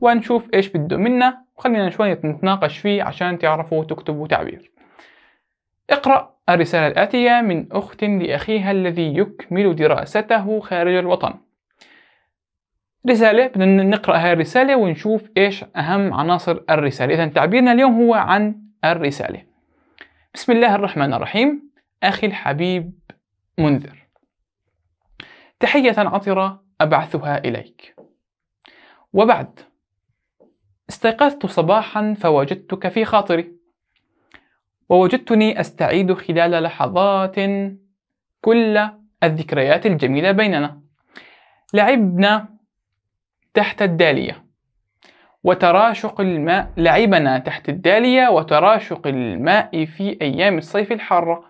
ونشوف ايش بده منا وخلينا شوية نتناقش فيه عشان تعرفوا تكتبوا تعبير اقرأ الرسالة الآتية من أخت لأخيها الذي يكمل دراسته خارج الوطن رسالة بدنا نقرأ هاي الرسالة ونشوف إيش أهم عناصر الرسالة إذا تعبيرنا اليوم هو عن الرسالة بسم الله الرحمن الرحيم أخي الحبيب منذر تحية عطرة أبعثها إليك وبعد استيقظت صباحا فوجدتك في خاطري ووجدتني أستعيد خلال لحظات كل الذكريات الجميلة بيننا لعبنا تحت الدالية وتراشق الماء لعبنا تحت الدالية وتراشق الماء في أيام الصيف الحارة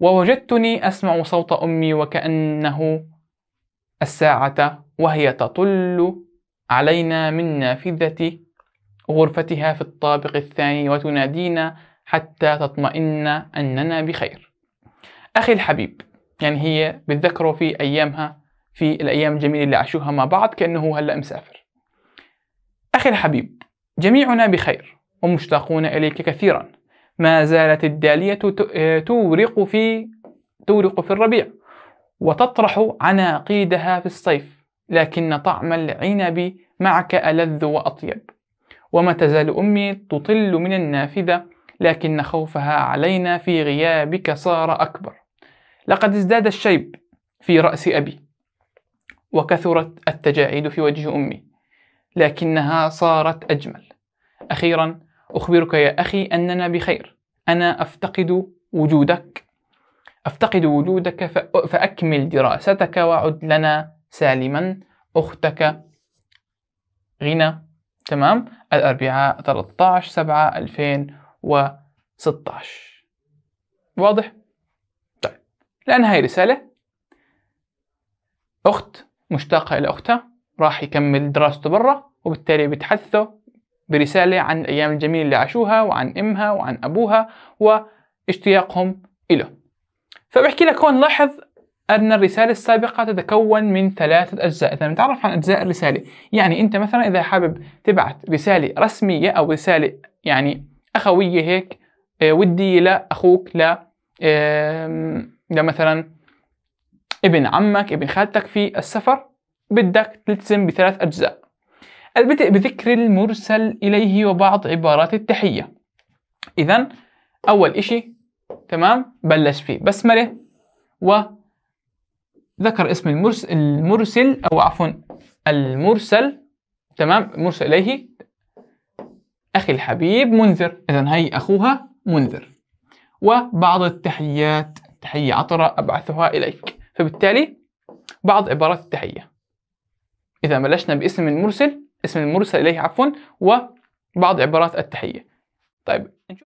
ووجدتني أسمع صوت أمي وكأنه الساعة وهي تطل علينا من نافذة غرفتها في الطابق الثاني وتنادينا حتى تطمئن أننا بخير أخي الحبيب يعني هي بتذكره في أيامها في الأيام الجميلة اللي عاشوها مع بعض كأنه هلأ مسافر أخي الحبيب جميعنا بخير ومشتاقون إليك كثيرا ما زالت الدالية تورق في تورق في الربيع وتطرح عناقيدها في الصيف لكن طعم العنب معك ألذ وأطيب وما تزال أمي تطل من النافذة لكن خوفها علينا في غيابك صار أكبر لقد ازداد الشيب في رأس أبي وكثرت التجاعيد في وجه أمي لكنها صارت أجمل أخيرا أخبرك يا أخي أننا بخير أنا أفتقد وجودك أفتقد وجودك فأكمل دراستك وعد لنا سالما أختك غنى تمام الأربعاء 13 7 2016 واضح؟ طيب لأن هاي رسالة أخت مشتاقة إلى أختها راح يكمل دراسته برا وبالتالي بتحدثه برسالة عن الأيام الجميلة اللي عاشوها وعن أمها وعن أبوها واشتياقهم إله فبحكي لك هون لاحظ أن الرسالة السابقة تتكون من ثلاثة أجزاء إذا نتعرف عن أجزاء الرسالة يعني أنت مثلا إذا حابب تبعت رسالة رسمية أو رسالة يعني أخوية هيك آه، ودية لأخوك لا لمثلا ابن عمك ابن خالتك في السفر بدك تلتزم بثلاث أجزاء البدء بذكر المرسل إليه وبعض عبارات التحية إذا أول إشي تمام بلش فيه بسملة و ذكر اسم المرسل, المرسل أو عفوا المرسل تمام مرسل إليه أخي الحبيب منذر إذا هي أخوها منذر وبعض التحيات تحية عطرة أبعثها إليك فبالتالي بعض عبارات التحية إذا بلشنا باسم المرسل اسم المرسل إليه عفوا وبعض عبارات التحية طيب